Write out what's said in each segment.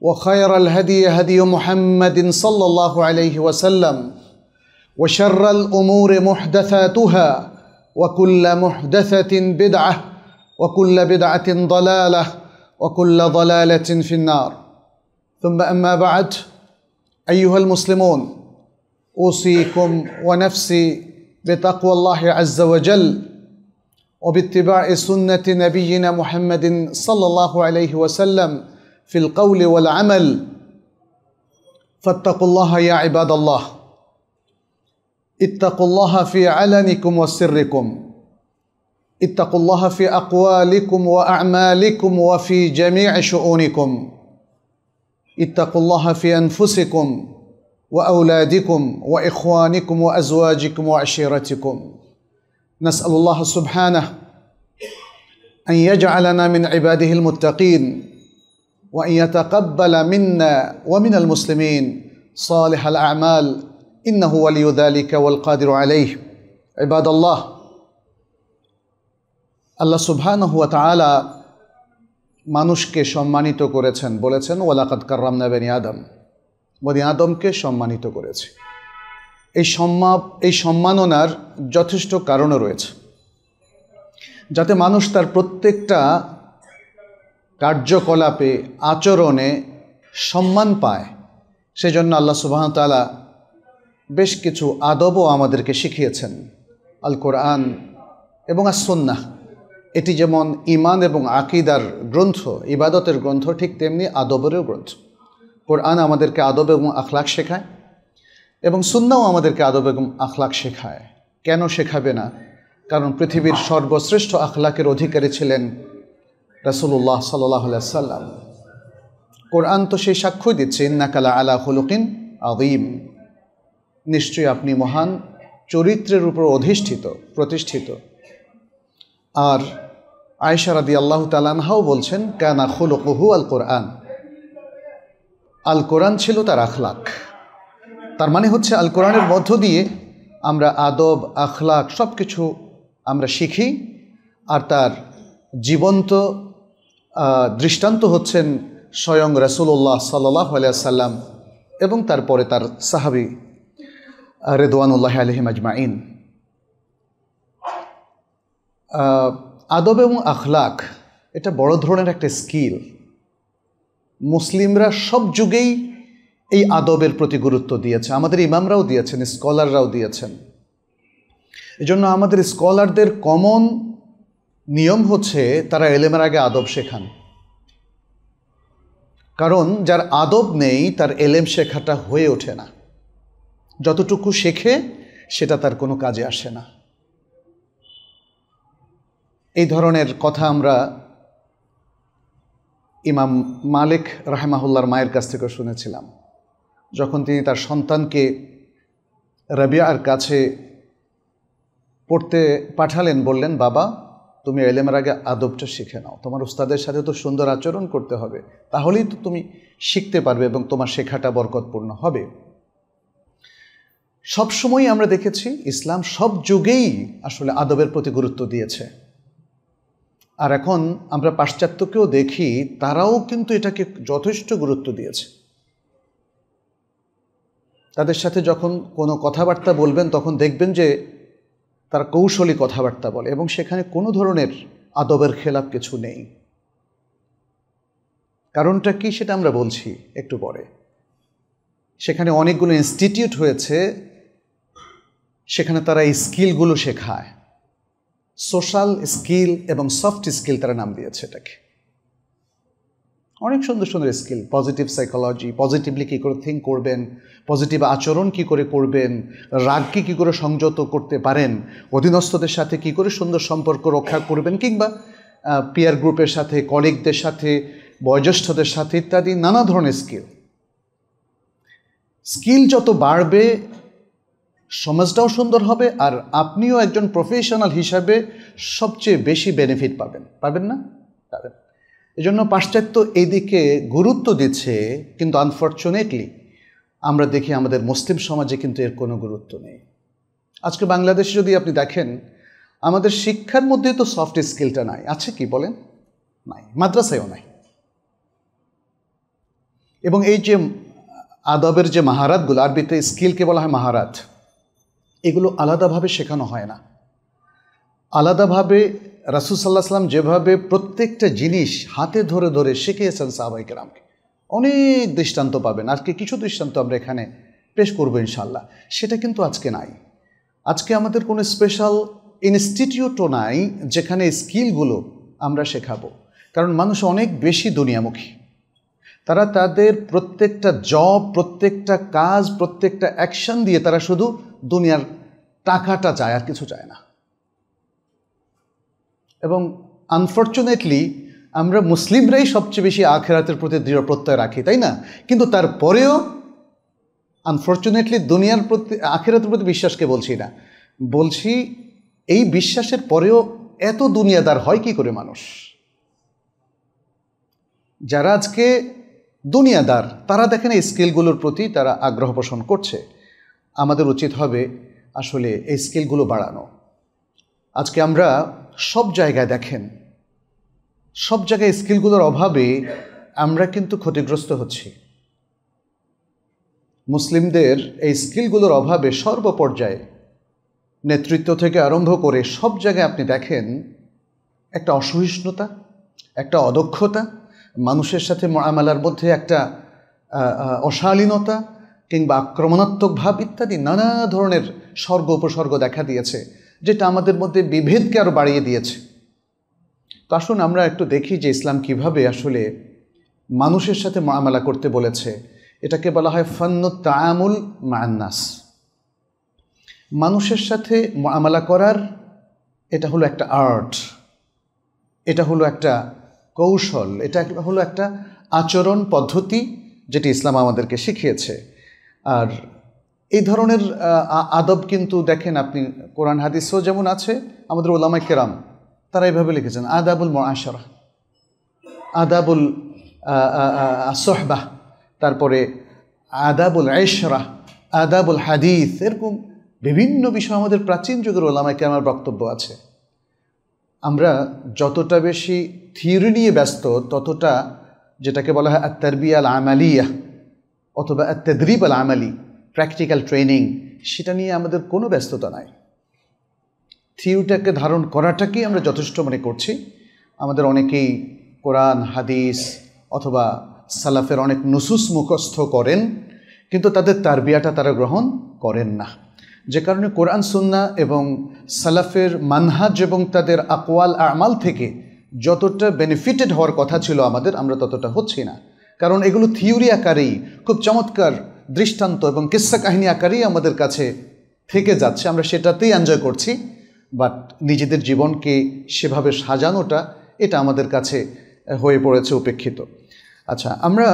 وخير الهدي هدي محمد صلى الله عليه وسلم وشر الامور محدثاتها وكل محدثه بدعه وكل بدعه ضلاله وكل ضلاله في النار ثم اما بعد ايها المسلمون اوصيكم ونفسي بتقوى الله عز وجل وباتباع سنه نبينا محمد صلى الله عليه وسلم في القول والعمل فاتقوا الله يا عباد الله اتقوا الله في علنكم وسركم اتقوا الله في اقوالكم واعمالكم وفي جميع شؤونكم اتقوا الله في انفسكم واولادكم واخوانكم وازواجكم وعشيرتكم نسال الله سبحانه ان يجعلنا من عباده المتقين وأن يتقبل منا ومن المسلمين صالح الأعمال إنه ولي ذلك والقادر عليه عباد الله আল্লাহ সুবহান হুয়া তালা মানুষকে সম্মানিত করেছেন বলেছেন ওয়ালাকাদ কার্রাম নাবেন আদম বনি আদমকে সম্মানিত করেছে এই সম্মা এই সম্মাননার যথেষ্ট কারণও রয়েছে যাতে মানুষ তার প্রত্যেকটা কার্যকলাপে আচরণে সম্মান পায় সেজন্য আল্লাহ সুবাহতালা বেশ কিছু আদবও আমাদেরকে শিখিয়েছেন আল কোরআন এবং আসন্না এটি যেমন ইমান এবং আকিদার গ্রন্থ ইবাদতের গ্রন্থ ঠিক তেমনি আদবেরও গ্রন্থ কোরআন আমাদেরকে আদব এবং আখলাক শেখায় এবং সুন্নাও আমাদেরকে আদব এবং আখলাক শেখায় কেন শেখাবে না কারণ পৃথিবীর সর্বশ্রেষ্ঠ আখলাকের অধিকারী ছিলেন রাসুল্লাহ সাল্লাহ সাল্লাম কোরআন তো সেই সাক্ষ্যই দিচ্ছে ইন্নাকালা আলা হলুকিন আদিম নিশ্চয়ই আপনি মহান চরিত্রের উপর অধিষ্ঠিত প্রতিষ্ঠিত আর আয়সা রাদি আল্লাহ তালানহাও বলছেন কানা খুলকুহু আল কোরআন আল কোরআন ছিল তার আখলাক তার মানে হচ্ছে আল কোরআনের মধ্য দিয়ে আমরা আদব আখলাক সব কিছু আমরা শিখি আর তার জীবন্ত দৃষ্টান্ত হচ্ছেন স্বয়ং রসুল্লাহ সাল্লাহ সাল্লাম এবং তারপরে তার সাহাবি রেদওয়ানুল্লাহ আলহিম আজমাইন আদব এবং আখলাখ এটা বড় ধরনের একটা স্কিল মুসলিমরা সব যুগেই এই আদবের প্রতি গুরুত্ব দিয়েছে আমাদের ইমামরাও দিয়েছেন স্কলাররাও দিয়েছেন এজন্য আমাদের স্কলারদের কমন নিয়ম হচ্ছে তারা এলেমের আগে আদব শেখান কারণ যার আদব নেই তার এলেম শেখাটা হয়ে ওঠে না যতটুকু শেখে সেটা তার কোনো কাজে আসে না এই ধরনের কথা আমরা ইমাম মালিক রাহেমাহুল্লার মায়ের কাছ থেকে শুনেছিলাম যখন তিনি তার সন্তানকে রবিয়ার কাছে পড়তে পাঠালেন বললেন বাবা তুমি এলেমের আগে আদবটা শিখে নাও তোমার উস্তাদের সাথে তো সুন্দর আচরণ করতে হবে তাহলেই তো তুমি শিখতে পারবে এবং তোমার শেখাটা বরকতপূর্ণ হবে সবসময়ই আমরা দেখেছি ইসলাম সব যুগেই আসলে আদবের প্রতি গুরুত্ব দিয়েছে আর এখন আমরা পাশ্চাত্যকেও দেখি তারাও কিন্তু এটাকে যথেষ্ট গুরুত্ব দিয়েছে তাদের সাথে যখন কোনো কথাবার্তা বলবেন তখন দেখবেন যে তারা কৌশলী কথাবার্তা বলে এবং সেখানে কোনো ধরনের আদবের খেলাপ কিছু নেই কারণটা কি সেটা আমরা বলছি একটু পরে সেখানে অনেকগুলো ইনস্টিটিউট হয়েছে সেখানে তারা এই স্কিলগুলো শেখায় সোশ্যাল স্কিল এবং সফট স্কিল তারা নাম দিয়েছে এটাকে অনেক সুন্দর সুন্দর স্কিল পজিটিভ সাইকোলজি পজিটিভলি কী করে থিঙ্ক করবেন পজিটিভ আচরণ কি করে করবেন রাগকে কী করে সংযত করতে পারেন অধীনস্থদের সাথে কি করে সুন্দর সম্পর্ক রক্ষা করবেন কিংবা পিয়ার গ্রুপের সাথে কলিগদের সাথে বয়োজ্যেষ্ঠদের সাথে ইত্যাদি নানা ধরনের স্কিল স্কিল যত বাড়বে সমাজটাও সুন্দর হবে আর আপনিও একজন প্রফেশনাল হিসাবে সবচেয়ে বেশি বেনিফিট পাবেন পাবেন না পাবেন এজন্য পাশ্চাত্য এদিকে গুরুত্ব দিচ্ছে কিন্তু আনফর্চুনেটলি আমরা দেখি আমাদের মুসলিম সমাজে কিন্তু এর কোনো গুরুত্ব নেই আজকে বাংলাদেশে যদি আপনি দেখেন আমাদের শিক্ষার মধ্যে তো সফট স্কিলটা নাই আছে কি বলেন নাই মাদ্রাসায়ও নাই এবং এই যে আদবের যে মাহারাতগুলো আরবিতে স্কিলকে বলা হয় মাহারাত এগুলো আলাদাভাবে শেখানো হয় না আলাদাভাবে রাসুল সাল্লাম যেভাবে প্রত্যেকটা জিনিস হাতে ধরে ধরে শিখিয়েছেন সাহবাইকে রামকে অনেক দৃষ্টান্ত পাবেন আজকে কিছু দৃষ্টান্ত আমরা এখানে পেশ করবো ইনশাল্লাহ সেটা কিন্তু আজকে নাই আজকে আমাদের কোনো স্পেশাল ইনস্টিটিউটও নাই যেখানে স্কিলগুলো আমরা শেখাবো কারণ মানুষ অনেক বেশি দুনিয়ামুখী তারা তাদের প্রত্যেকটা জব প্রত্যেকটা কাজ প্রত্যেকটা অ্যাকশন দিয়ে তারা শুধু দুনিয়ার টাকাটা চায় আর কিছু চায় না এবং আনফর্চুনেটলি আমরা মুসলিমরাই সবচেয়ে বেশি আখেরাতের প্রতি দৃঢ় প্রত্যয় রাখি তাই না কিন্তু তারপরেও আনফর্চুনেটলি দুনিয়ার প্রতি আখেরাতের প্রতি বিশ্বাসকে বলছি না বলছি এই বিশ্বাসের পরেও এত দুনিয়াদার হয় কি করে মানুষ যারা আজকে দুনিয়াদার তারা দেখেন এই স্কিলগুলোর প্রতি তারা আগ্রহ পোষণ করছে আমাদের উচিত হবে আসলে এই স্কিলগুলো বাড়ানো আজকে আমরা সব জায়গায় দেখেন সব জায়গায় স্কিলগুলোর অভাবে আমরা কিন্তু ক্ষতিগ্রস্ত হচ্ছি মুসলিমদের এই স্কিলগুলোর অভাবে সর্বপর্যায়ে নেতৃত্ব থেকে আরম্ভ করে সব জায়গায় আপনি দেখেন একটা অসহিষ্ণুতা একটা অদক্ষতা মানুষের সাথে আমালার মধ্যে একটা অশালীনতা কিংবা আক্রমণাত্মক ভাব ইত্যাদি নানা ধরনের স্বর্গ উপসর্গ দেখা দিয়েছে যেটা আমাদের মধ্যে বিভেদকে আরও বাড়িয়ে দিয়েছে তো আসুন আমরা একটু দেখি যে ইসলাম কিভাবে আসলে মানুষের সাথে মামলা করতে বলেছে এটাকে বলা হয় ফান্ন তায়ামুল মায়ান্নাস মানুষের সাথে মামলা করার এটা হলো একটা আর্ট এটা হলো একটা কৌশল এটা হলো একটা আচরণ পদ্ধতি যেটি ইসলাম আমাদেরকে শিখিয়েছে আর এই ধরনের আদব কিন্তু দেখেন আপনি কোরআন হাদিসও যেমন আছে আমাদের ওলামা কেরাম তারা এভাবে লিখেছেন আদাবুল মহাশরা আদাবুল সোহবাহ তারপরে আদাবুল আয়সরা আদাবুল হাদিস এরকম বিভিন্ন বিষয় আমাদের প্রাচীন যুগের ওলামা কেরামের বক্তব্য আছে আমরা যতটা বেশি থিওরি নিয়ে ব্যস্ত ততটা যেটাকে বলা হয় আত্মারবি আল আমালিয়া অথবা আত্মাদ্রিব আল আমালি প্র্যাকটিক্যাল ট্রেনিং সেটা নিয়ে আমাদের কোনো ব্যস্ততা নাই থিওটাকে ধারণ করাটাকেই আমরা যথেষ্ট মনে করছি আমাদের অনেকেই কোরআন হাদিস অথবা সালাফের অনেক নুসুস মুখস্থ করেন কিন্তু তাদের তারবিয়াটা তারা গ্রহণ করেন না যে কারণে কোরআন সুন্না এবং সালাফের মানহাজ এবং তাদের আকোয়াল আমাল থেকে যতটা বেনিফিটেড হওয়ার কথা ছিল আমাদের আমরা ততটা হচ্ছি না কারণ এগুলো থিওরি আকারেই খুব চমৎকার দৃষ্টান্ত এবং কিস্সা কাহিনী আকারেই আমাদের কাছে থেকে যাচ্ছে আমরা সেটাতেই এনজয় করছি বাট নিজেদের জীবনকে সেভাবে সাজানোটা এটা আমাদের কাছে হয়ে পড়েছে উপেক্ষিত আচ্ছা আমরা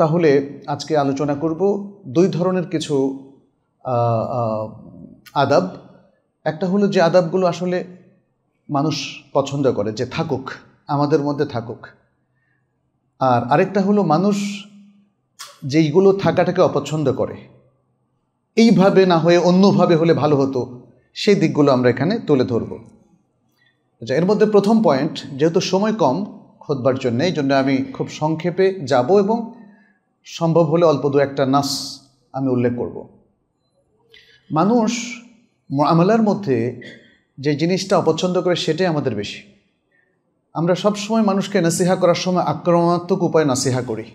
তাহলে আজকে আলোচনা করব দুই ধরনের কিছু আদাব একটা হলো যে আদাবগুলো আসলে মানুষ পছন্দ করে যে থাকুক আমাদের মধ্যে থাকুক আর আরেকটা হলো মানুষ যেইগুলো থাকাটাকে অপছন্দ করে এইভাবে না হয়ে অন্যভাবে হলে ভালো হতো সেই দিকগুলো আমরা এখানে তুলে ধরব আচ্ছা এর মধ্যে প্রথম পয়েন্ট যেহেতু সময় কম খোঁজবার জন্য এই জন্য আমি খুব সংক্ষেপে যাব এবং সম্ভব হলে অল্প দু একটা নাস আমি উল্লেখ করব মানুষ আমালার মধ্যে যে জিনিসটা অপছন্দ করে সেটাই আমাদের বেশি আমরা সব সময় মানুষকে নাসিহা করার সময় আক্রমণাত্মক উপায়ে নাসিহা করি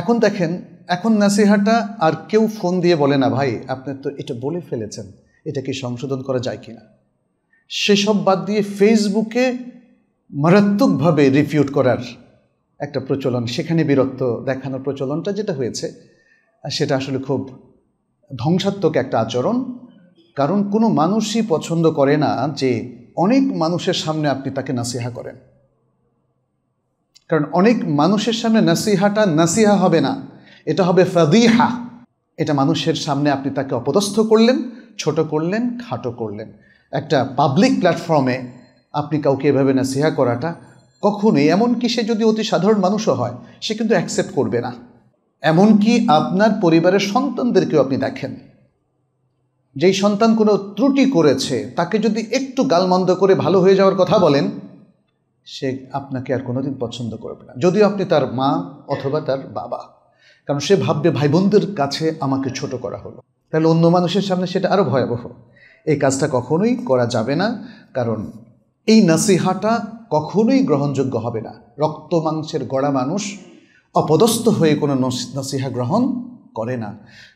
এখন দেখেন এখন নাসিহাটা আর কেউ ফোন দিয়ে বলে না ভাই আপনি তো এটা বলে ফেলেছেন এটা কি সংশোধন করা যায় কি না সেসব বাদ দিয়ে ফেসবুকে মারাত্মকভাবে রিফিউট করার একটা প্রচলন সেখানে বীরত্ব দেখানোর প্রচলনটা যেটা হয়েছে সেটা আসলে খুব ধ্বংসাত্মক একটা আচরণ কারণ কোনো মানুষই পছন্দ করে না যে অনেক মানুষের সামনে আপনি তাকে নাসিহা করেন কারণ অনেক মানুষের সামনে নাসিহাটা নাসিহা হবে না এটা হবে ফাদিহা এটা মানুষের সামনে আপনি তাকে অপদস্থ করলেন ছোট করলেন খাটো করলেন একটা পাবলিক প্ল্যাটফর্মে আপনি কাউকে এভাবে নাসিহা করাটা কখনোই এমনকি সে যদি অতি সাধারণ মানুষও হয় সে কিন্তু অ্যাকসেপ্ট করবে না এমনকি আপনার পরিবারের সন্তানদেরকেও আপনি দেখেন যেই সন্তান কোনো ত্রুটি করেছে তাকে যদি একটু গালমন্দ করে ভালো হয়ে যাওয়ার কথা বলেন সে আপনাকে আর কোনোদিন পছন্দ করবে না যদিও আপনি তার মা অথবা তার বাবা কারণ সে ভাববে ভাই বোনদের কাছে আমাকে ছোট করা হলো তাহলে অন্য মানুষের সামনে সেটা আরও ভয়াবহ এই কাজটা কখনোই করা যাবে না কারণ এই নাসিহাটা কখনোই গ্রহণযোগ্য হবে না রক্ত মাংসের গড়া মানুষ অপদস্থ হয়ে কোনো নাসিহা গ্রহণ করে না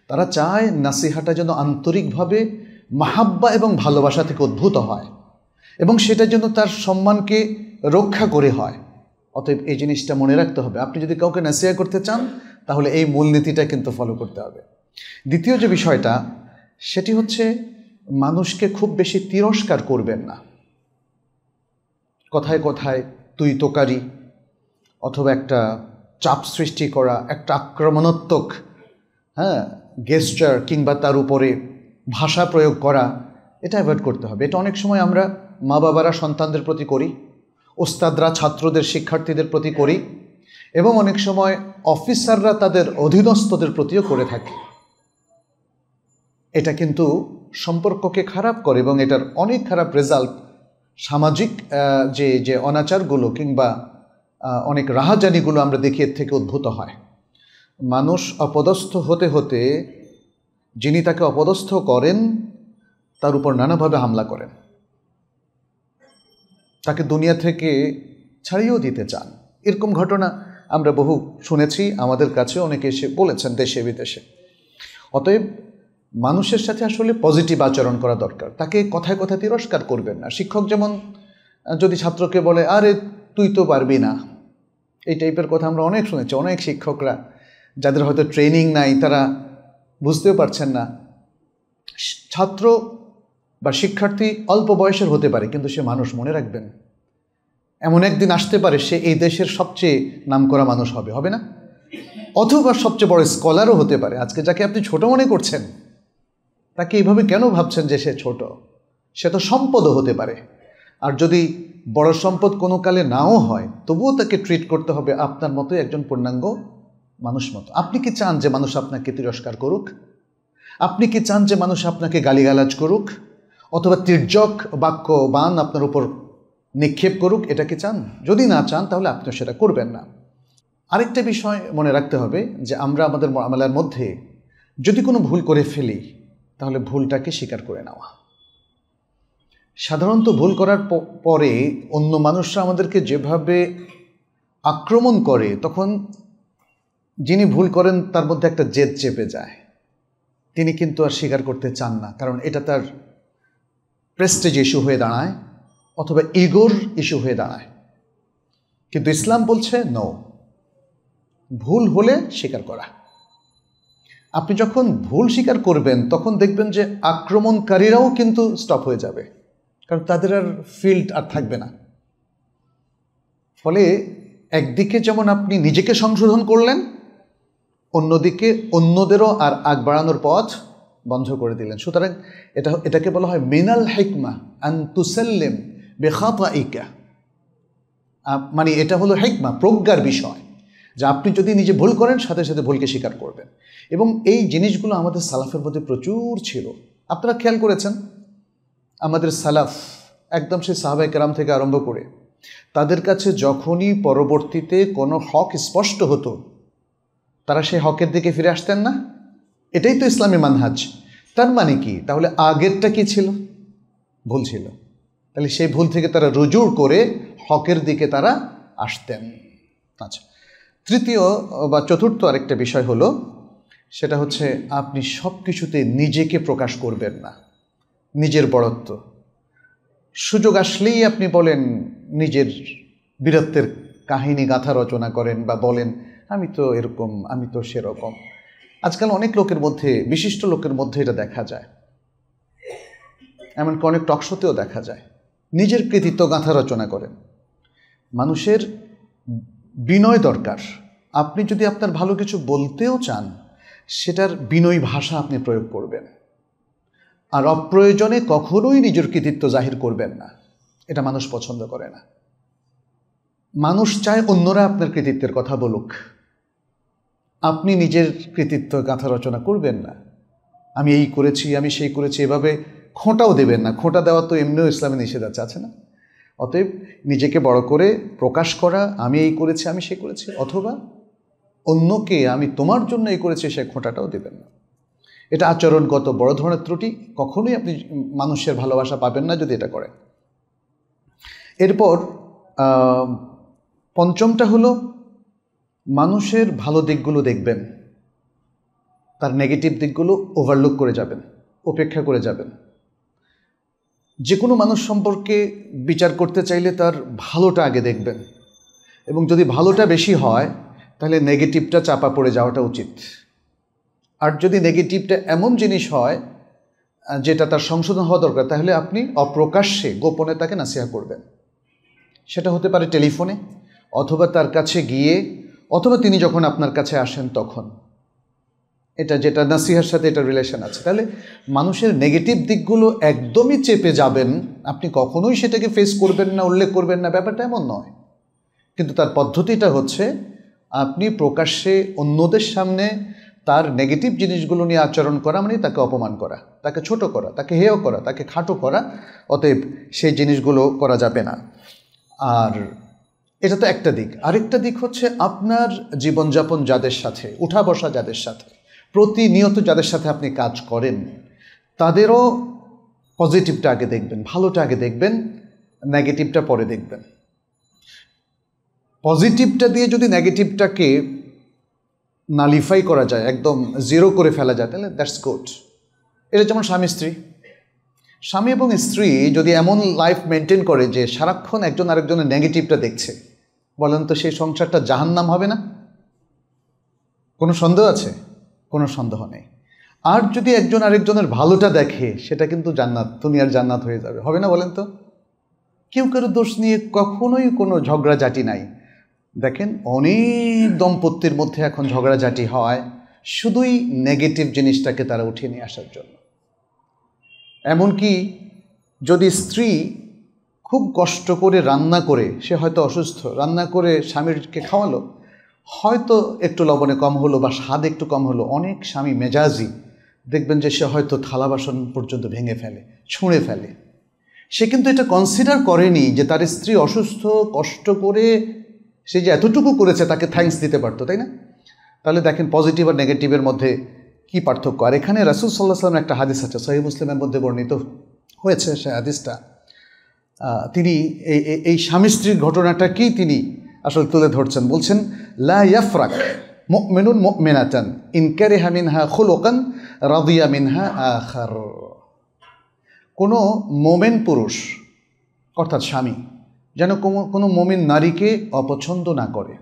তারা চায় নাসিহাটা যেন আন্তরিকভাবে মাহাব্বা এবং ভালোবাসা থেকে উদ্ভূত হয় এবং সেটা যেন তার সম্মানকে রক্ষা করে হয় অতএব এই জিনিসটা মনে রাখতে হবে আপনি যদি কাউকে নাসিয়া করতে চান তাহলে এই মূলনীতিটা কিন্তু ফলো করতে হবে দ্বিতীয় যে বিষয়টা সেটি হচ্ছে মানুষকে খুব বেশি তিরস্কার করবেন না কথায় কথায় তুই তোকারি অথবা একটা চাপ সৃষ্টি করা একটা আক্রমণাত্মক হ্যাঁ গেস্টার কিংবা তার উপরে ভাষা প্রয়োগ করা এটা অ্যাভয়েড করতে হবে এটা অনেক সময় আমরা মা বাবারা সন্তানদের প্রতি করি ওস্তাদরা ছাত্রদের শিক্ষার্থীদের প্রতি করি এবং অনেক সময় অফিসাররা তাদের অধীনস্থদের প্রতিও করে থাকে এটা কিন্তু সম্পর্ককে খারাপ করে এবং এটার অনেক খারাপ রেজাল্ট সামাজিক যে যে অনাচারগুলো কিংবা অনেক রাহাজানিগুলো আমরা দেখি এর থেকে উদ্ভূত হয় মানুষ অপদস্থ হতে হতে যিনি তাকে অপদস্থ করেন তার উপর নানাভাবে হামলা করেন তাকে দুনিয়া থেকে ছাড়িয়েও দিতে চান এরকম ঘটনা আমরা বহু শুনেছি আমাদের কাছে অনেকে এসে বলেছেন দেশে বিদেশে অতএব মানুষের সাথে আসলে পজিটিভ আচরণ করা দরকার তাকে কথায় কথায় তিরস্কার করবেন না শিক্ষক যেমন যদি ছাত্রকে বলে আরে তুই তো পারবি না এই টাইপের কথা আমরা অনেক শুনেছি অনেক শিক্ষকরা যাদের হয়তো ট্রেনিং নাই তারা বুঝতেও পারছেন না ছাত্র বা শিক্ষার্থী অল্প বয়সের হতে পারে কিন্তু সে মানুষ মনে রাখবেন এমন একদিন আসতে পারে সে এই দেশের সবচেয়ে নাম করা মানুষ হবে হবে না অথবা সবচেয়ে বড় স্কলারও হতে পারে আজকে যাকে আপনি ছোট মনে করছেন তাকে এইভাবে কেন ভাবছেন যে সে ছোট সে তো সম্পদও হতে পারে আর যদি বড় সম্পদ কোনো কালে নাও হয় তবুও তাকে ট্রিট করতে হবে আপনার মতোই একজন পূর্ণাঙ্গ মানুষ মতো আপনি কি চান যে মানুষ আপনাকে তিরস্কার করুক আপনি কি চান যে মানুষ আপনাকে গালিগালাজ করুক অথবা তির্যক বাক্য বান আপনার উপর নিক্ষেপ করুক এটা কি চান যদি না চান তাহলে আপনি সেটা করবেন না আরেকটা বিষয় মনে রাখতে হবে যে আমরা আমাদের মামলার মধ্যে যদি কোনো ভুল করে ফেলি তাহলে ভুলটাকে স্বীকার করে নেওয়া সাধারণত ভুল করার পরে অন্য মানুষরা আমাদেরকে যেভাবে আক্রমণ করে তখন যিনি ভুল করেন তার মধ্যে একটা জেদ চেপে যায় তিনি কিন্তু আর স্বীকার করতে চান না কারণ এটা তার প্রেস্টেজ ইস্যু হয়ে দাঁড়ায় অথবা ইগোর ইস্যু হয়ে দাঁড়ায় কিন্তু ইসলাম বলছে ন ভুল হলে স্বীকার করা আপনি যখন ভুল স্বীকার করবেন তখন দেখবেন যে আক্রমণকারীরাও কিন্তু স্টপ হয়ে যাবে কারণ তাদের আর ফিল্ড আর থাকবে না ফলে একদিকে যেমন আপনি নিজেকে সংশোধন করলেন অন্যদিকে অন্যদেরও আর আগ বাড়ানোর পথ বন্ধ করে দিলেন সুতরাং এটা এটাকে বলা হয় মিনাল হেকমা তুসেল্লেম বেখাতা ইকা মানে এটা হলো হেকমা প্রজ্ঞার বিষয় যে আপনি যদি নিজে ভুল করেন সাথে সাথে ভুলকে স্বীকার করবেন এবং এই জিনিসগুলো আমাদের সালাফের মধ্যে প্রচুর ছিল আপনারা খেয়াল করেছেন আমাদের সালাফ একদম সেই সাহাবাই কেরাম থেকে আরম্ভ করে তাদের কাছে যখনই পরবর্তীতে কোনো হক স্পষ্ট হতো তারা সেই হকের দিকে ফিরে আসতেন না এটাই তো ইসলামী মানহাজ তার মানে কি তাহলে আগেরটা কি ছিল ভুল ছিল তাহলে সেই ভুল থেকে তারা রুজু করে হকের দিকে তারা আসতেন আচ্ছা তৃতীয় বা চতুর্থ আরেকটা বিষয় হলো সেটা হচ্ছে আপনি সব কিছুতে নিজেকে প্রকাশ করবেন না নিজের বড়ত্ব সুযোগ আসলেই আপনি বলেন নিজের বীরত্বের কাহিনী গাথা রচনা করেন বা বলেন আমি তো এরকম আমি তো সেরকম আজকাল অনেক লোকের মধ্যে বিশিষ্ট লোকের মধ্যে এটা দেখা যায় এমনকি অনেক টকশোতেও দেখা যায় নিজের কৃতিত্ব গাঁথা রচনা করেন মানুষের বিনয় দরকার আপনি যদি আপনার ভালো কিছু বলতেও চান সেটার বিনয়ী ভাষা আপনি প্রয়োগ করবেন আর অপ্রয়োজনে কখনোই নিজের কৃতিত্ব জাহির করবেন না এটা মানুষ পছন্দ করে না মানুষ চায় অন্যরা আপনার কৃতিত্বের কথা বলুক আপনি নিজের কৃতিত্ব গাঁথা রচনা করবেন না আমি এই করেছি আমি সেই করেছি এভাবে খোঁটাও দেবেন না খোঁটা দেওয়া তো এমনিও ইসলামে নিষেধাজ্ঞা আছে না অতএব নিজেকে বড় করে প্রকাশ করা আমি এই করেছি আমি সে করেছি অথবা অন্যকে আমি তোমার জন্য এই করেছি সে খোঁটাটাও দেবেন না এটা আচরণগত বড় ধরনের ত্রুটি কখনোই আপনি মানুষের ভালোবাসা পাবেন না যদি এটা করেন এরপর পঞ্চমটা হলো মানুষের ভালো দিকগুলো দেখবেন তার নেগেটিভ দিকগুলো ওভারলুক করে যাবেন উপেক্ষা করে যাবেন যে কোনো মানুষ সম্পর্কে বিচার করতে চাইলে তার ভালোটা আগে দেখবেন এবং যদি ভালোটা বেশি হয় তাহলে নেগেটিভটা চাপা পড়ে যাওয়াটা উচিত আর যদি নেগেটিভটা এমন জিনিস হয় যেটা তার সংশোধন হওয়া দরকার তাহলে আপনি অপ্রকাশ্যে গোপনে তাকে নাসিহা করবেন সেটা হতে পারে টেলিফোনে অথবা তার কাছে গিয়ে অথবা তিনি যখন আপনার কাছে আসেন তখন এটা যেটা নাসিহার সাথে এটা রিলেশন আছে তাহলে মানুষের নেগেটিভ দিকগুলো একদমই চেপে যাবেন আপনি কখনোই সেটাকে ফেস করবেন না উল্লেখ করবেন না ব্যাপারটা এমন নয় কিন্তু তার পদ্ধতিটা হচ্ছে আপনি প্রকাশ্যে অন্যদের সামনে তার নেগেটিভ জিনিসগুলো নিয়ে আচরণ করা মানে তাকে অপমান করা তাকে ছোট করা তাকে হেয় করা তাকে খাটো করা অতএব সেই জিনিসগুলো করা যাবে না আর এটা তো একটা দিক আরেকটা দিক হচ্ছে আপনার জীবনযাপন যাদের সাথে উঠা বসা যাদের সাথে প্রতিনিয়ত যাদের সাথে আপনি কাজ করেন তাদেরও পজিটিভটা আগে দেখবেন ভালোটা আগে দেখবেন নেগেটিভটা পরে দেখবেন পজিটিভটা দিয়ে যদি নেগেটিভটাকে নালিফাই করা যায় একদম জিরো করে ফেলা যায় তাহলে দ্যাটস গুড এটা যেমন স্বামী স্ত্রী স্বামী এবং স্ত্রী যদি এমন লাইফ মেনটেন করে যে সারাক্ষণ একজন আরেকজনের নেগেটিভটা দেখছে বলেন তো সেই সংসারটা জাহান্নাম হবে না কোনো সন্দেহ আছে কোনো সন্দেহ নেই আর যদি একজন আরেকজনের ভালোটা দেখে সেটা কিন্তু জান্নাত তুমি আর জান্নাত হয়ে যাবে হবে না বলেন তো কেউ কারো দোষ নিয়ে কখনোই কোনো জাটি নাই দেখেন অনেক দম্পতির মধ্যে এখন জাটি হয় শুধুই নেগেটিভ জিনিসটাকে তারা উঠিয়ে নিয়ে আসার জন্য এমনকি যদি স্ত্রী খুব কষ্ট করে রান্না করে সে হয়তো অসুস্থ রান্না করে স্বামীরকে খাওয়ালো হয়তো একটু লবণে কম হলো বা স্বাদ একটু কম হলো অনেক স্বামী মেজাজি দেখবেন যে সে হয়তো থালা বাসন পর্যন্ত ভেঙে ফেলে ছুঁড়ে ফেলে সে কিন্তু এটা কনসিডার করেনি যে তার স্ত্রী অসুস্থ কষ্ট করে সে যে এতটুকু করেছে তাকে থ্যাংকস দিতে পারতো তাই না তাহলে দেখেন পজিটিভ আর নেগেটিভের মধ্যে কি পার্থক্য আর এখানে রাসুল সাল্লাহ সাল্লাম একটা হাদিস আছে সহি মুসলিমের মধ্যে বর্ণিত হয়েছে সে হাদিসটা তিনি এই এই স্বামী স্ত্রীর ঘটনাটাকেই তিনি আসলে তুলে ধরছেন বলছেন লা ইয়াফরাক মুমিনুন মুমিনাতান ইনকারে মিনহা খুলোকান রাদিয়া মিনহা আখার কোনো মোমেন পুরুষ অর্থাৎ স্বামী যেন কোনো মোমেন নারীকে অপছন্দ না করে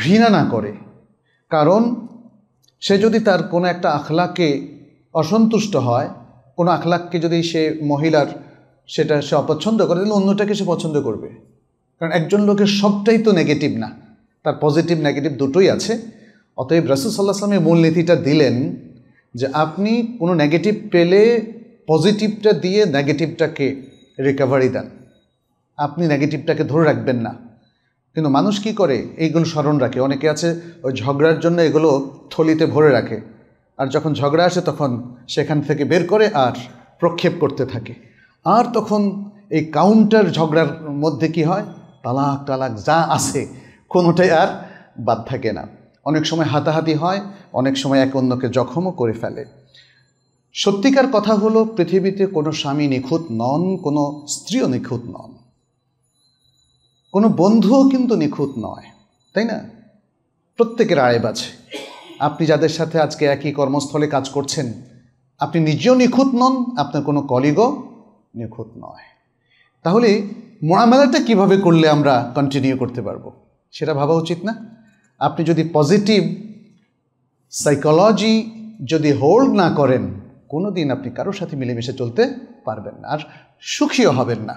ঘৃণা না করে কারণ সে যদি তার কোনো একটা আখলাকে অসন্তুষ্ট হয় কোনো আখলাককে যদি সে মহিলার সেটা সে অপছন্দ করে তাহলে অন্যটাকে সে পছন্দ করবে কারণ একজন লোকের সবটাই তো নেগেটিভ না তার পজিটিভ নেগেটিভ দুটোই আছে অতএব রাসুল সাল্লাহ মূল মূলনীতিটা দিলেন যে আপনি কোনো নেগেটিভ পেলে পজিটিভটা দিয়ে নেগেটিভটাকে রিকভারি দেন আপনি নেগেটিভটাকে ধরে রাখবেন না কিন্তু মানুষ কি করে এইগুলো স্মরণ রাখে অনেকে আছে ওই ঝগড়ার জন্য এগুলো থলিতে ভরে রাখে আর যখন ঝগড়া আসে তখন সেখান থেকে বের করে আর প্রক্ষেপ করতে থাকে আর তখন এই কাউন্টার ঝগড়ার মধ্যে কি হয় তালাক টালাক যা আছে কোনোটাই আর বাদ থাকে না অনেক সময় হাতাহাতি হয় অনেক সময় এক অন্যকে জখমও করে ফেলে সত্যিকার কথা হলো পৃথিবীতে কোনো স্বামী নিখুঁত নন কোনো স্ত্রীও নিখুঁত নন কোনো বন্ধুও কিন্তু নিখুঁত নয় তাই না প্রত্যেকের আয়েব আছে আপনি যাদের সাথে আজকে একই কর্মস্থলে কাজ করছেন আপনি নিজেও নিখুঁত নন আপনার কোনো কলিগও নিখুঁত নয় তাহলে মোড়ামেলাটা কিভাবে করলে আমরা কন্টিনিউ করতে পারবো সেটা ভাবা উচিত না আপনি যদি পজিটিভ সাইকোলজি যদি হোল্ড না করেন কোনো দিন আপনি কারোর সাথে মিলেমিশে চলতে পারবেন না আর সুখীও হবেন না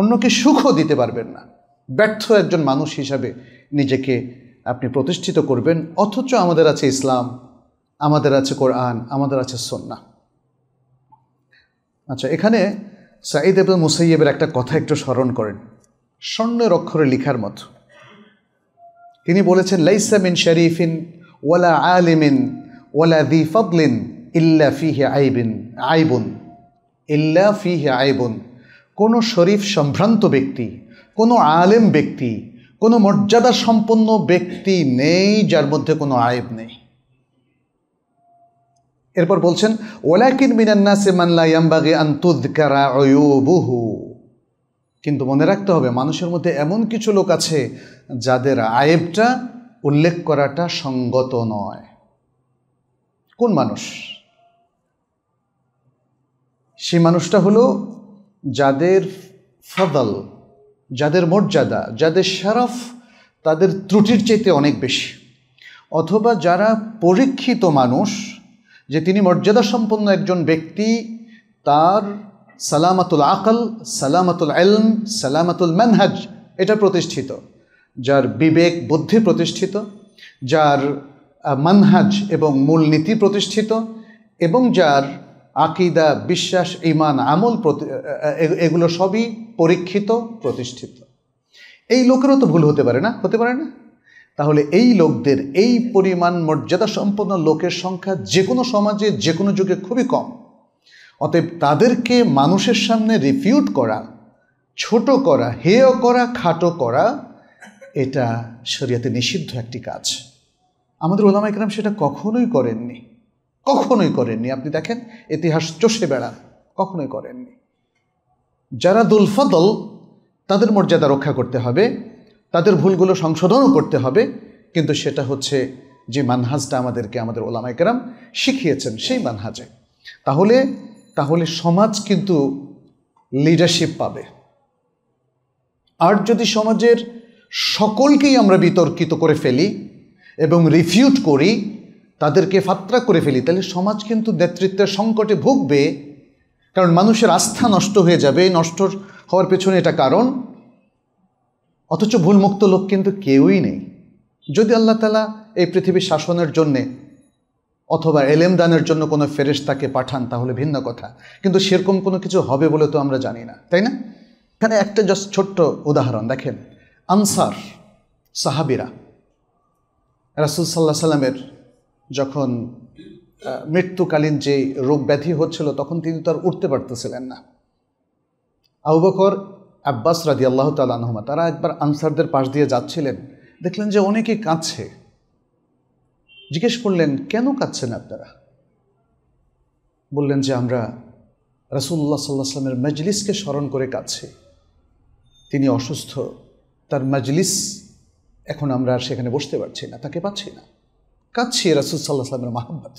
অন্যকে সুখও দিতে পারবেন না ব্যর্থ একজন মানুষ হিসাবে নিজেকে আপনি প্রতিষ্ঠিত করবেন অথচ আমাদের আছে ইসলাম আমাদের আছে কোরআন আমাদের আছে সন্না আচ্ছা এখানে সাঈদ এবুল মুসাইয়েবের একটা কথা একটু স্মরণ করেন স্বর্ণের অক্ষরে লিখার মতো তিনি বলেছেন লাইসামিন শরীফিন ওয়ালা আলিমিন ওয়ালা দি ফদলিন ইল্লা ফিহে আইবিন আইবুন ইল্লা ফিহে আইবুন কোনো শরীফ সম্ভ্রান্ত ব্যক্তি কোনো আলেম ব্যক্তি কোনো মর্যাদা সম্পন্ন ব্যক্তি নেই যার মধ্যে কোনো আয়েব নেই এরপর বলছেন ওলাকিন মিনান্নাসে মানলা ইয়াম্বাগে আন্তুদ্কারা অয়ুবহু কিন্তু মনে রাখতে হবে মানুষের মধ্যে এমন কিছু লোক আছে যাদের আয়েবটা উল্লেখ করাটা সঙ্গত নয় কোন মানুষ সেই মানুষটা হলো যাদের ফদল যাদের মর্যাদা যাদের শরফ তাদের ত্রুটির চাইতে অনেক বেশি অথবা যারা পরীক্ষিত মানুষ যে তিনি মর্যাদা সম্পন্ন একজন ব্যক্তি তার সালামাতুল আকল সালামাতুল এলম সালামাতুল মানহাজ এটা প্রতিষ্ঠিত যার বিবেক বুদ্ধি প্রতিষ্ঠিত যার মানহাজ এবং মূলনীতি প্রতিষ্ঠিত এবং যার আকিদা বিশ্বাস ইমান আমল এগুলো সবই পরীক্ষিত প্রতিষ্ঠিত এই লোকেরও তো ভুল হতে পারে না হতে পারে না তাহলে এই লোকদের এই পরিমাণ মর্যাদা সম্পন্ন লোকের সংখ্যা যে কোনো সমাজে যে কোনো যুগে খুবই কম অতএব তাদেরকে মানুষের সামনে রিফিউট করা ছোট করা হেয় করা খাটো করা এটা শরিয়াতে নিষিদ্ধ একটি কাজ আমাদের ওলামা ইকরাম সেটা কখনোই করেননি কখনোই করেননি আপনি দেখেন ইতিহাস চষে বেড়ান কখনোই করেননি যারা দুলফাদল তাদের মর্যাদা রক্ষা করতে হবে তাদের ভুলগুলো সংশোধনও করতে হবে কিন্তু সেটা হচ্ছে যে মানহাজটা আমাদেরকে আমাদের ওলামাইকেরাম শিখিয়েছেন সেই মানহাজে তাহলে তাহলে সমাজ কিন্তু লিডারশিপ পাবে আর যদি সমাজের সকলকেই আমরা বিতর্কিত করে ফেলি এবং রিফিউট করি তাদেরকে ফাত্রা করে ফেলি তাহলে সমাজ কিন্তু নেতৃত্বের সংকটে ভুগবে কারণ মানুষের আস্থা নষ্ট হয়ে যাবে নষ্ট হওয়ার পেছনে এটা কারণ অথচ ভুলমুক্ত লোক কিন্তু কেউই নেই যদি আল্লাহ তালা এই পৃথিবীর শাসনের জন্যে অথবা এলেম দানের জন্য কোনো তাকে পাঠান তাহলে ভিন্ন কথা কিন্তু সেরকম কোনো কিছু হবে বলে তো আমরা জানি না তাই না এখানে একটা জাস্ট ছোট্ট উদাহরণ দেখেন আনসার সাহাবিরা রাসুল সাল্লাহ সাল্লামের যখন মৃত্যুকালীন যে রোগ ব্যাধি হচ্ছিল তখন তিনি তো আর উঠতে পারতেছিলেন না আবু বকর আব্বাস রাদি আল্লাহ তালাহমা তারা একবার আনসারদের পাশ দিয়ে যাচ্ছিলেন দেখলেন যে অনেকে কাঁদছে জিজ্ঞেস করলেন কেন কাঁদছেন আপনারা বললেন যে আমরা রাসুল্লাহ সাল্লাহ সাল্লামের মজলিসকে স্মরণ করে কাঁদছি তিনি অসুস্থ তার মজলিস এখন আমরা আর সেখানে বসতে পারছি না তাকে পাচ্ছি না কাঁদছি রাসুল সাল্লাহ সাল্লামের মাহাম্মদ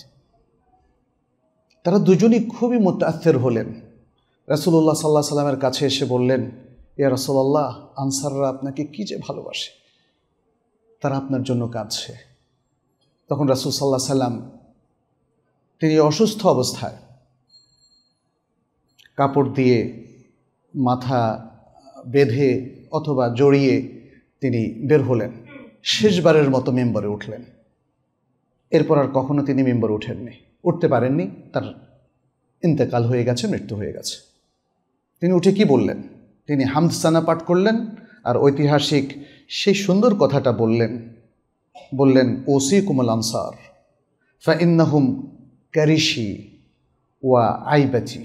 তারা দুজনই খুবই মোতাত্তের হলেন রাসুল্লাহ সাল্লাহ সাল্লামের কাছে এসে বললেন ইয়া রসল্লাহ আনসাররা আপনাকে কী যে ভালোবাসে তারা আপনার জন্য কাঁদছে তখন রাসুল সাল্লাহ সাল্লাম তিনি অসুস্থ অবস্থায় কাপড় দিয়ে মাথা বেঁধে অথবা জড়িয়ে তিনি বের হলেন শেষবারের মতো মেম্বারে উঠলেন এরপর আর কখনো তিনি মেম্বার উঠেননি উঠতে পারেননি তার ইন্তেকাল হয়ে গেছে মৃত্যু হয়ে গেছে তিনি উঠে কি বললেন তিনি হামদসানা পাঠ করলেন আর ঐতিহাসিক সেই সুন্দর কথাটা বললেন বললেন ওসি কুমল আনসার ফাইন্নাহুম ক্যারিশি ওয়া আইবাচি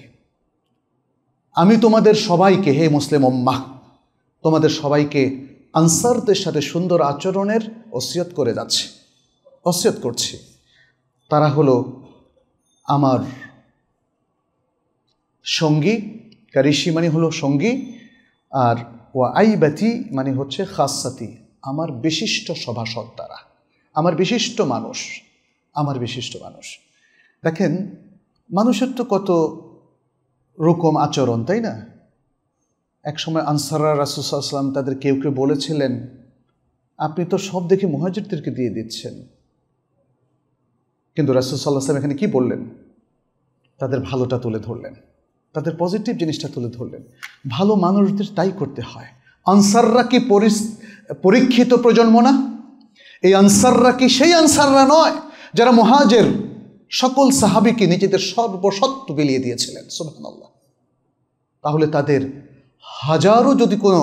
আমি তোমাদের সবাইকে হে মুসলিম ওম্মাহ তোমাদের সবাইকে আনসারদের সাথে সুন্দর আচরণের অসিয়ত করে যাচ্ছে অসিয়ত করছি তারা হলো আমার সঙ্গী কারিসি মানে হলো সঙ্গী আর ও আইবাতি মানে হচ্ছে খাসাতি আমার বিশিষ্ট সভাসদ তারা আমার বিশিষ্ট মানুষ আমার বিশিষ্ট মানুষ দেখেন মানুষের তো কত রকম আচরণ তাই না একসময় আনসাররা রাসুসাল্লাম তাদের কেউ কেউ বলেছিলেন আপনি তো সব দেখে মহাজিরদেরকে দিয়ে দিচ্ছেন কিন্তু রাসুসাল্লাহ সাল্লাম এখানে কি বললেন তাদের ভালোটা তুলে ধরলেন তাদের পজিটিভ জিনিসটা তুলে ধরলেন ভালো মানুষদের তাই করতে হয় আনসাররা কি পরীক্ষিত প্রজন্ম না এই আনসাররা কি সেই আনসাররা নয় যারা মহাজের সকল সাহাবিকে নিজেদের সর্বসত্ব বিলিয়ে দিয়েছিলেন আল্লাহ তাহলে তাদের হাজারো যদি কোনো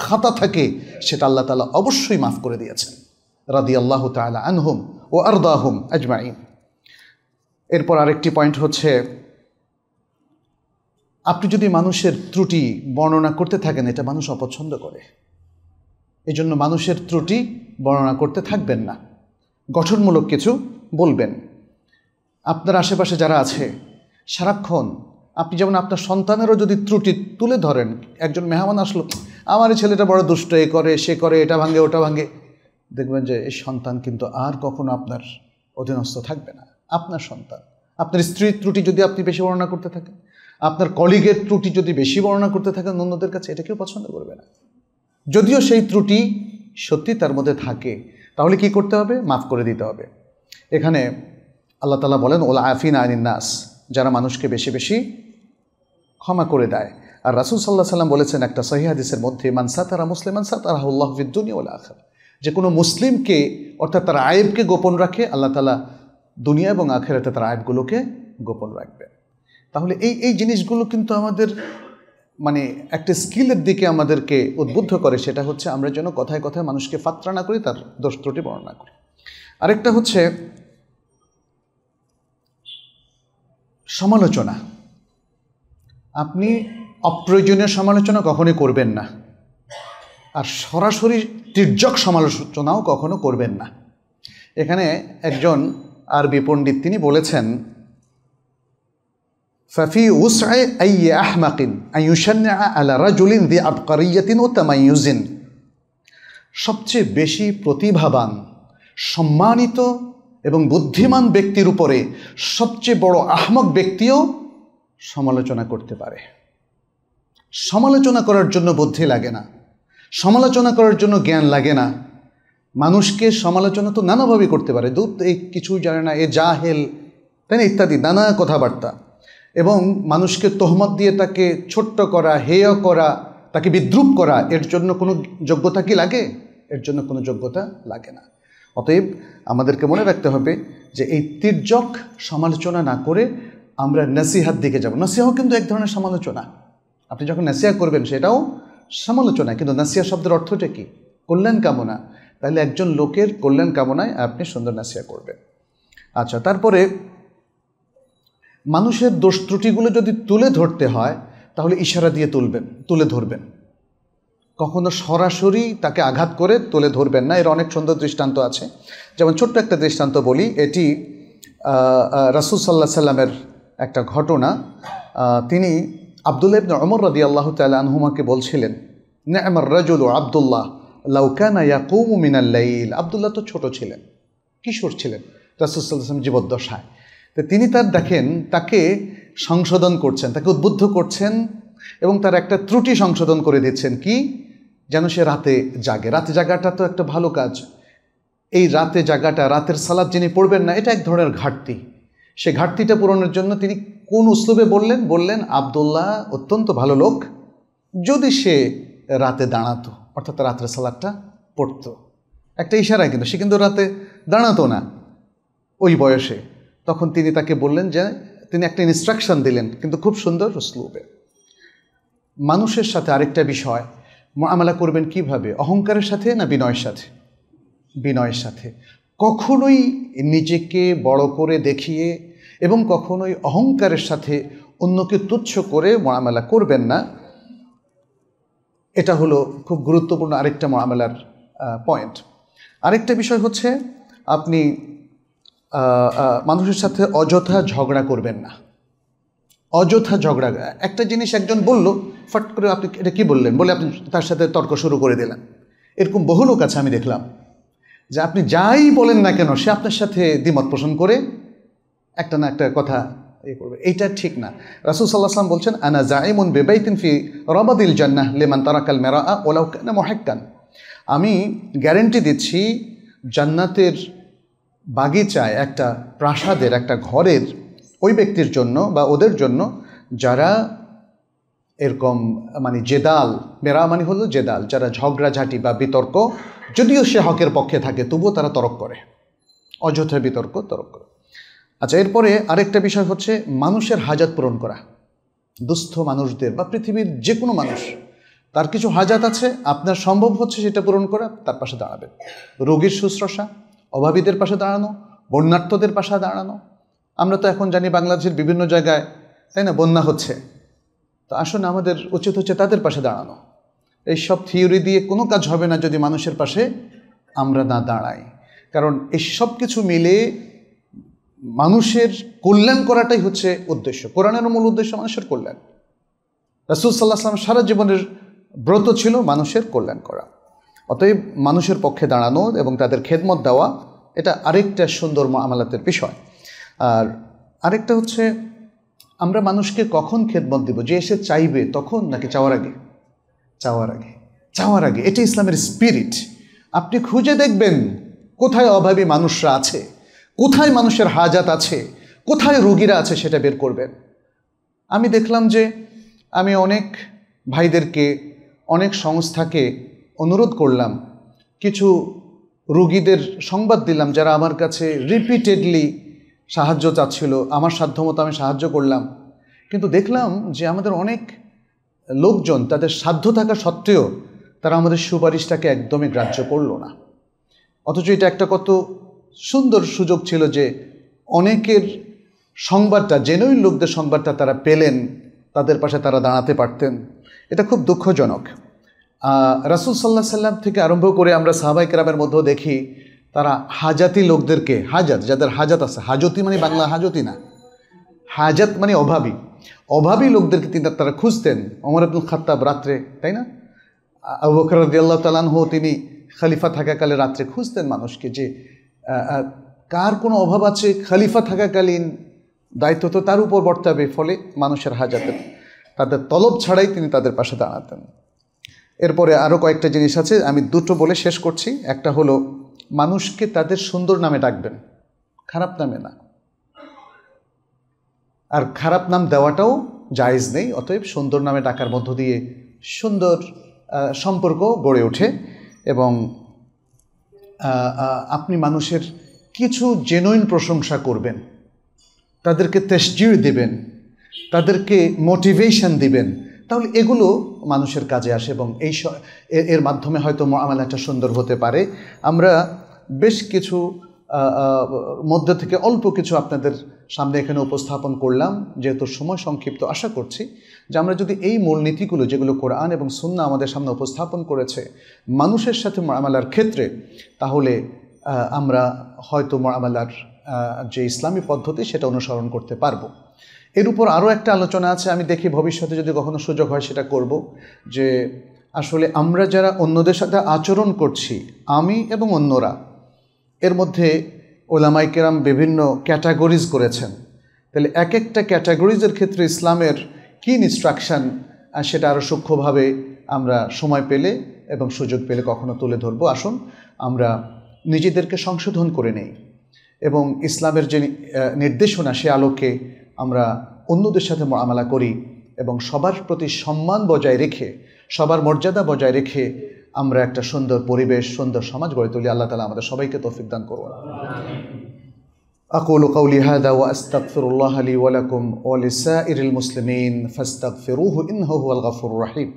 খাতা থাকে সেটা আল্লাহ তালা অবশ্যই মাফ করে দিয়েছেন রাদি আল্লাহ তালা আনহুম ও আরদাহুম আজমাইন এরপর আরেকটি পয়েন্ট হচ্ছে আপনি যদি মানুষের ত্রুটি বর্ণনা করতে থাকেন এটা মানুষ অপছন্দ করে এই জন্য মানুষের ত্রুটি বর্ণনা করতে থাকবেন না গঠনমূলক কিছু বলবেন আপনার আশেপাশে যারা আছে সারাক্ষণ আপনি যেমন আপনার সন্তানেরও যদি ত্রুটি তুলে ধরেন একজন মেহমান আসলো আমার ছেলেটা বড় দুষ্ট এ করে সে করে এটা ভাঙে ওটা ভাঙে দেখবেন যে এই সন্তান কিন্তু আর কখনো আপনার অধীনস্থ থাকবে না আপনার সন্তান আপনার স্ত্রীর ত্রুটি যদি আপনি বেশি বর্ণনা করতে থাকেন আপনার কলিগের ত্রুটি যদি বেশি বর্ণনা করতে থাকেন অন্যদের কাছে এটা কেউ পছন্দ করবে না যদিও সেই ত্রুটি সত্যি তার মধ্যে থাকে তাহলে কি করতে হবে মাফ করে দিতে হবে এখানে আল্লাহ তালা বলেন ওলা আফিন আনিন নাস যারা মানুষকে বেশি বেশি ক্ষমা করে দেয় আর রাসুল সাল্লাহ সাল্লাম বলেছেন একটা সহিহাদিসের মধ্যে মানসা তারা মুসলিমান মানসা তারা উল্লাহ বিদ্যুনি ওলা আখর যে কোনো মুসলিমকে অর্থাৎ তার আয়েবকে গোপন রাখে আল্লাহ তালা দুনিয়া এবং আখেরাতে তার আয়েবগুলোকে গোপন রাখবে তাহলে এই এই জিনিসগুলো কিন্তু আমাদের মানে একটা স্কিলের দিকে আমাদেরকে উদ্বুদ্ধ করে সেটা হচ্ছে আমরা যেন কথায় কথায় মানুষকে ফাত্রা না করি তার দোষ ত্রুটি বর্ণনা করি আরেকটা হচ্ছে সমালোচনা আপনি অপ্রয়োজনীয় সমালোচনা কখনোই করবেন না আর সরাসরি তির্যক সমালোচনাও কখনো করবেন না এখানে একজন আরবি পণ্ডিত তিনি বলেছেন ففي وسع أي أحمق أن يشنع على رجل ذي عبقرية وتميز সবচেয়ে বেশি প্রতিভাবান সম্মানিত এবং বুদ্ধিমান ব্যক্তির উপরে সবচেয়ে বড় আহমক ব্যক্তিও সমালোচনা করতে পারে সমালোচনা করার জন্য বুদ্ধি লাগে না সমালোচনা করার জন্য জ্ঞান লাগে না মানুষকে সমালোচনা তো নানাভাবে করতে পারে দূত এই কিছু জানে না এ জাহেল তাই না ইত্যাদি নানা কথাবার্তা এবং মানুষকে তহমত দিয়ে তাকে ছোট্ট করা হেয় করা তাকে বিদ্রুপ করা এর জন্য কোনো যোগ্যতা কি লাগে এর জন্য কোনো যোগ্যতা লাগে না অতএব আমাদেরকে মনে রাখতে হবে যে এই তির্যক সমালোচনা না করে আমরা নাসিহার দিকে যাব নাসিহাও কিন্তু এক ধরনের সমালোচনা আপনি যখন নাসিহা করবেন সেটাও সমালোচনা কিন্তু নাসিয়া শব্দের অর্থটা কি কল্যাণ কামনা তাহলে একজন লোকের কল্যাণ কামনায় আপনি সুন্দর নাসিয়া করবেন আচ্ছা তারপরে মানুষের দোষ ত্রুটিগুলো যদি তুলে ধরতে হয় তাহলে ইশারা দিয়ে তুলবেন তুলে ধরবেন কখনো সরাসরি তাকে আঘাত করে তুলে ধরবেন না এর অনেক সুন্দর দৃষ্টান্ত আছে যেমন ছোট্ট একটা দৃষ্টান্ত বলি এটি রাসুল সাল্লাহ সাল্লামের একটা ঘটনা তিনি আবদুল্লাহ ইবনে অমর রাদি আল্লাহ তালহুমাকে বলছিলেন নেমার রাজুল আবদুল্লাহ লাউকানা ইয়াকুমু মিনাল্লাইল আবদুল্লাহ তো ছোট ছিলেন কিশোর ছিলেন রাসুল সাল্লাহ জীবদ্দশায় তো তিনি তার দেখেন তাকে সংশোধন করছেন তাকে উদ্বুদ্ধ করছেন এবং তার একটা ত্রুটি সংশোধন করে দিচ্ছেন কি যেন সে রাতে জাগে রাতে জাগাটা তো একটা ভালো কাজ এই রাতে জাগাটা রাতের সালাদ যিনি পড়বেন না এটা এক ধরনের ঘাটতি সে ঘাটতিটা পূরণের জন্য তিনি কোন উসলুবে বললেন বললেন আবদুল্লাহ অত্যন্ত ভালো লোক যদি সে রাতে দাঁড়াতো অর্থাৎ রাতের সালাদটা পড়তো একটা ইশারা কিন্তু সে কিন্তু রাতে দাঁড়াতো না ওই বয়সে তখন তিনি তাকে বললেন যে তিনি একটা ইনস্ট্রাকশন দিলেন কিন্তু খুব সুন্দর রসলুবে মানুষের সাথে আরেকটা বিষয় আমালা করবেন কিভাবে অহংকারের সাথে না বিনয়ের সাথে বিনয়ের সাথে কখনোই নিজেকে বড় করে দেখিয়ে এবং কখনোই অহংকারের সাথে অন্যকে তুচ্ছ করে মরামেলা করবেন না এটা হলো খুব গুরুত্বপূর্ণ আরেকটা মরামেলার পয়েন্ট আরেকটা বিষয় হচ্ছে আপনি মানুষের সাথে অযথা ঝগড়া করবেন না অযথা ঝগড়া একটা জিনিস একজন বলল ফট করে আপনি এটা কী বললেন বলে আপনি তার সাথে তর্ক শুরু করে দিলেন এরকম বহু লোক আছে আমি দেখলাম যে আপনি যাই বলেন না কেন সে আপনার সাথে দ্বিমত পোষণ করে একটা না একটা কথা ইয়ে করবে এইটা ঠিক না রাসুল সাল্লাহাম বলছেন আনা জাইমুন বেবাইতিন ফি রবাদিল জান্নাহ লেমান তারাকাল মেরা ওলাউকান মহাক্কান আমি গ্যারেন্টি দিচ্ছি জান্নাতের বাগিচায় একটা প্রাসাদের একটা ঘরের ওই ব্যক্তির জন্য বা ওদের জন্য যারা এরকম মানে জেদাল মেরা মানে হলো জেদাল যারা ঝগড়াঝাটি বা বিতর্ক যদিও সে হকের পক্ষে থাকে তবুও তারা তরক করে অযথা বিতর্ক তরক করে আচ্ছা এরপরে আরেকটা বিষয় হচ্ছে মানুষের হাজাত পূরণ করা দুস্থ মানুষদের বা পৃথিবীর যে কোনো মানুষ তার কিছু হাজাত আছে আপনার সম্ভব হচ্ছে সেটা পূরণ করা তার পাশে দাঁড়াবে রোগীর শুশ্রূষা অভাবীদের পাশে দাঁড়ানো বন্যার্থদের পাশে দাঁড়ানো আমরা তো এখন জানি বাংলাদেশের বিভিন্ন জায়গায় তাই না বন্যা হচ্ছে তো আসুন আমাদের উচিত হচ্ছে তাদের পাশে দাঁড়ানো এই সব থিওরি দিয়ে কোনো কাজ হবে না যদি মানুষের পাশে আমরা না দাঁড়াই কারণ এই সব কিছু মিলে মানুষের কল্যাণ করাটাই হচ্ছে উদ্দেশ্য কোরআনের মূল উদ্দেশ্য মানুষের কল্যাণ রাসুল সাল্লাহ সাল্লাম সারা জীবনের ব্রত ছিল মানুষের কল্যাণ করা অতএব মানুষের পক্ষে দাঁড়ানো এবং তাদের খেদমত দেওয়া এটা আরেকটা সুন্দর আমালাতের বিষয় আর আরেকটা হচ্ছে আমরা মানুষকে কখন খেদমত দেবো যে এসে চাইবে তখন নাকি চাওয়ার আগে চাওয়ার আগে চাওয়ার আগে এটি ইসলামের স্পিরিট আপনি খুঁজে দেখবেন কোথায় অভাবী মানুষরা আছে কোথায় মানুষের হাজাত আছে কোথায় রোগীরা আছে সেটা বের করবেন আমি দেখলাম যে আমি অনেক ভাইদেরকে অনেক সংস্থাকে অনুরোধ করলাম কিছু রুগীদের সংবাদ দিলাম যারা আমার কাছে রিপিটেডলি সাহায্য চাচ্ছিল আমার সাধ্যমতো আমি সাহায্য করলাম কিন্তু দেখলাম যে আমাদের অনেক লোকজন তাদের সাধ্য থাকা সত্ত্বেও তারা আমাদের সুপারিশটাকে একদমই গ্রাহ্য করল না অথচ এটা একটা কত সুন্দর সুযোগ ছিল যে অনেকের সংবাদটা জেনুইন লোকদের সংবাদটা তারা পেলেন তাদের পাশে তারা দাঁড়াতে পারতেন এটা খুব দুঃখজনক রাসুল সাল্লাহ সাল্লাম থেকে আরম্ভ করে আমরা সাহাবাই কেরামের মধ্যেও দেখি তারা হাজাতি লোকদেরকে হাজাত যাদের হাজাত আছে হাজতি মানে বাংলা হাজতি না হাজাত মানে অভাবী অভাবী লোকদেরকে তিনি তারা খুঁজতেন অমর আব্দুল খাত্তাব রাত্রে তাই না আবুবকর তালান তালানহ তিনি খালিফা থাকাকালে রাত্রে খুঁজতেন মানুষকে যে কার কোনো অভাব আছে খালিফা থাকাকালীন দায়িত্ব তো তার উপর বর্তাবে ফলে মানুষের হাজাতের তাদের তলব ছাড়াই তিনি তাদের পাশে দাঁড়াতেন এরপরে আরও কয়েকটা জিনিস আছে আমি দুটো বলে শেষ করছি একটা হলো মানুষকে তাদের সুন্দর নামে ডাকবেন খারাপ নামে না আর খারাপ নাম দেওয়াটাও জায়জ নেই অতএব সুন্দর নামে ডাকার মধ্য দিয়ে সুন্দর সম্পর্ক গড়ে ওঠে এবং আপনি মানুষের কিছু জেনুইন প্রশংসা করবেন তাদেরকে তেসজির দিবেন তাদেরকে মোটিভেশন দিবেন তাহলে এগুলো মানুষের কাজে আসে এবং এই এর মাধ্যমে হয়তো একটা সুন্দর হতে পারে আমরা বেশ কিছু মধ্যে থেকে অল্প কিছু আপনাদের সামনে এখানে উপস্থাপন করলাম যেহেতু সময় সংক্ষিপ্ত আশা করছি যে আমরা যদি এই মূলনীতিগুলো যেগুলো কোরআন এবং সুন্না আমাদের সামনে উপস্থাপন করেছে মানুষের সাথে মামলার ক্ষেত্রে তাহলে আমরা হয়তো মামলার যে ইসলামী পদ্ধতি সেটা অনুসরণ করতে পারবো এর উপর আরও একটা আলোচনা আছে আমি দেখি ভবিষ্যতে যদি কখনো সুযোগ হয় সেটা করব যে আসলে আমরা যারা অন্যদের সাথে আচরণ করছি আমি এবং অন্যরা এর মধ্যে ওলামাইকেরাম বিভিন্ন ক্যাটাগরিজ করেছেন তাহলে এক একটা ক্যাটাগরিজের ক্ষেত্রে ইসলামের কী ইনস্ট্রাকশান সেটা আরও সূক্ষ্মভাবে আমরা সময় পেলে এবং সুযোগ পেলে কখনো তুলে ধরবো আসুন আমরা নিজেদেরকে সংশোধন করে নেই এবং ইসলামের যে নির্দেশনা সে আলোকে আমরা অন্যদের সাথে মামলা করি এবং সবার প্রতি সম্মান বজায় রেখে সবার মর্যাদা বজায় রেখে আমরা একটা সুন্দর পরিবেশ সুন্দর সমাজ গড়ে তুলি আল্লাহ তালা আমাদের সবাইকে তৌফিক দান করুন أقول قولي هذا وأستغفر الله لي ولكم ولسائر المسلمين فاستغفروه إنه هو الغفور الرحيم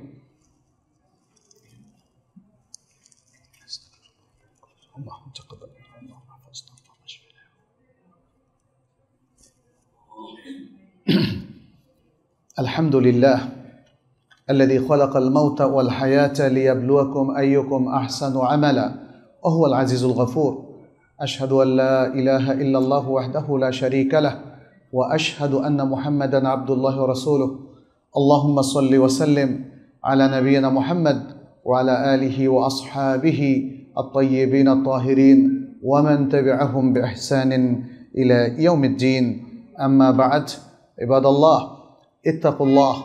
الحمد لله الذي خلق الموت والحياة ليبلوكم أيكم أحسن عملا وهو العزيز الغفور أشهد أن لا إله إلا الله وحده لا شريك له وأشهد أن محمدا عبد الله ورسوله اللهم صل وسلم على نبينا محمد وعلى آله وأصحابه الطيبين الطاهرين ومن تبعهم بإحسان إلى يوم الدين أما بعد عباد الله اتقوا الله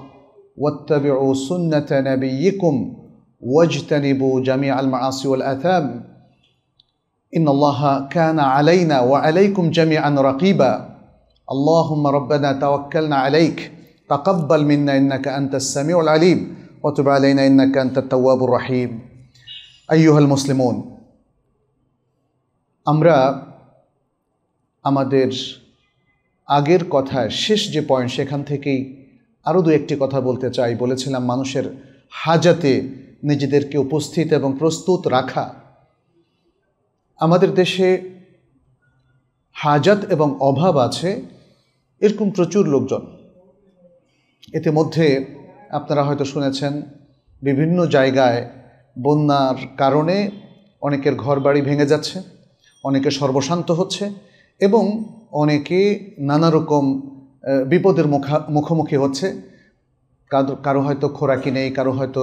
واتبعوا سنة نبيكم واجتنبوا جميع المعاصي والآثام إن الله كان علينا وعليكم جميعا رقيبا اللهم ربنا توكلنا عليك تقبل منا إنك أنت السميع العليم وتب علينا إنك أنت التواب الرحيم أيها المسلمون أمرا আমাদের আগের কথায় শেষ যে পয়েন্ট সেখান থেকেই আরও দু একটি কথা বলতে চাই বলেছিলাম মানুষের হাজাতে নিজেদেরকে উপস্থিত এবং প্রস্তুত রাখা আমাদের দেশে হাজাত এবং অভাব আছে এরকম প্রচুর লোকজন এতে মধ্যে আপনারা হয়তো শুনেছেন বিভিন্ন জায়গায় বন্যার কারণে অনেকের ঘর বাড়ি ভেঙে যাচ্ছে অনেকে সর্বশান্ত হচ্ছে এবং অনেকে নানা রকম বিপদের মুখা মুখোমুখি হচ্ছে কারো হয়তো খোরাকি নেই কারো হয়তো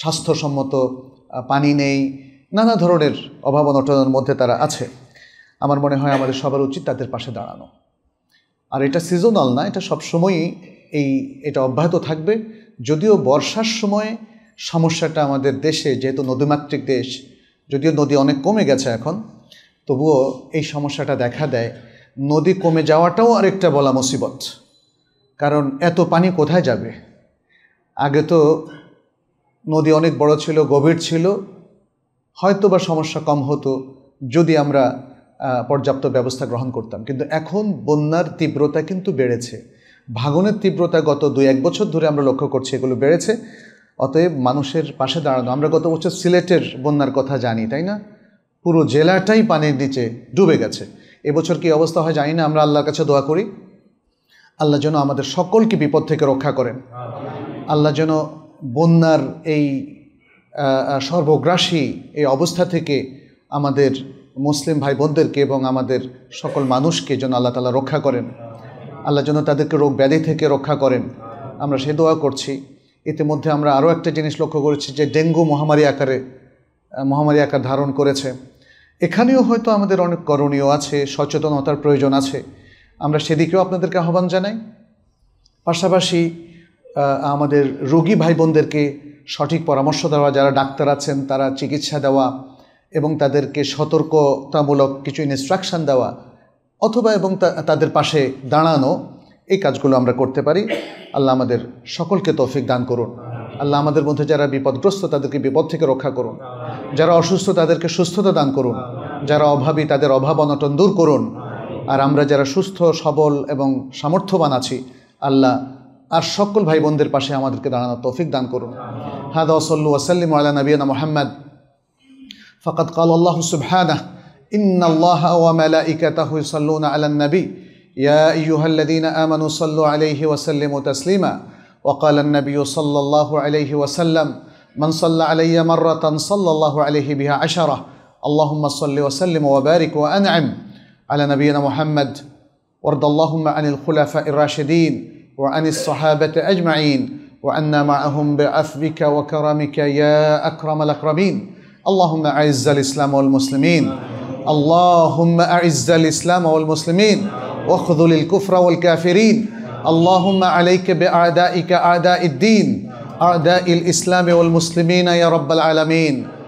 স্বাস্থ্যসম্মত পানি নেই নানা ধরনের অভাব অনটনের মধ্যে তারা আছে আমার মনে হয় আমাদের সবার উচিত তাদের পাশে দাঁড়ানো আর এটা সিজনাল না এটা সবসময়ই এই এটা অব্যাহত থাকবে যদিও বর্ষার সময়ে সমস্যাটা আমাদের দেশে যেহেতু নদীমাতৃক দেশ যদিও নদী অনেক কমে গেছে এখন তবুও এই সমস্যাটা দেখা দেয় নদী কমে যাওয়াটাও আরেকটা বলা মুসিবত কারণ এত পানি কোথায় যাবে আগে তো নদী অনেক বড় ছিল গভীর ছিল হয়তো বা সমস্যা কম হতো যদি আমরা পর্যাপ্ত ব্যবস্থা গ্রহণ করতাম কিন্তু এখন বন্যার তীব্রতা কিন্তু বেড়েছে ভাগনের তীব্রতা গত দুই এক বছর ধরে আমরা লক্ষ্য করছি এগুলো বেড়েছে অতএব মানুষের পাশে দাঁড়ানো আমরা গত বছর সিলেটের বন্যার কথা জানি তাই না পুরো জেলাটাই পানির নিচে ডুবে গেছে এবছর কি অবস্থা হয় জানি না আমরা আল্লাহর কাছে দোয়া করি আল্লাহ যেন আমাদের সকলকে বিপদ থেকে রক্ষা করেন আল্লাহ যেন বন্যার এই সর্বগ্রাসী এই অবস্থা থেকে আমাদের মুসলিম ভাই বোনদেরকে এবং আমাদের সকল মানুষকে যেন আল্লাহ তালা রক্ষা করেন আল্লাহ যেন তাদেরকে রোগ ব্যাধি থেকে রক্ষা করেন আমরা সে দোয়া করছি ইতিমধ্যে আমরা আরও একটা জিনিস লক্ষ্য করেছি যে ডেঙ্গু মহামারী আকারে মহামারী আকার ধারণ করেছে এখানেও হয়তো আমাদের অনেক করণীয় আছে সচেতনতার প্রয়োজন আছে আমরা সেদিকেও আপনাদেরকে আহ্বান জানাই পাশাপাশি আমাদের রোগী ভাই বোনদেরকে সঠিক পরামর্শ দেওয়া যারা ডাক্তার আছেন তারা চিকিৎসা দেওয়া এবং তাদেরকে সতর্কতামূলক কিছু ইনস্ট্রাকশান দেওয়া অথবা এবং তাদের পাশে দাঁড়ানো এই কাজগুলো আমরা করতে পারি আল্লাহ আমাদের সকলকে তৌফিক দান করুন আল্লাহ আমাদের মধ্যে যারা বিপদগ্রস্ত তাদেরকে বিপদ থেকে রক্ষা করুন যারা অসুস্থ তাদেরকে সুস্থতা দান করুন যারা অভাবী তাদের অভাব অনটন দূর করুন আর আমরা যারা সুস্থ সবল এবং সামর্থ্যবান আছি আল্লাহ আর সকল ভাই বোনদের পাশে আমাদেরকে দাঁড়ানোর তৌফিক দান করুন হাদ ওসল্লু ওসাল্লিম আল্লাহ নবীনা মোহাম্মদ ফকত কাল আল্লাহ সুবহানা إن الله وملائكته يصلون على النبي يا أيها الذين آمنوا صلوا عليه وسلموا تسليماً وقال النبي صلى الله عليه وسلم من صلى علي مرة صلى الله عليه بها عشرة اللهم صل وسلم وبارك وأنعم على نبينا محمد وارض اللهم عن الخلفاء الراشدين وعن الصحابة أجمعين وعنا معهم بعفوك وكرمك يا أكرم الأكرمين اللهم أعز الإسلام والمسلمين اللهم أعز الإسلام والمسلمين واخذل الكفر والكافرين اللهم عليك باعدائك اعداء الدين اعداء الاسلام والمسلمين يا رب العالمين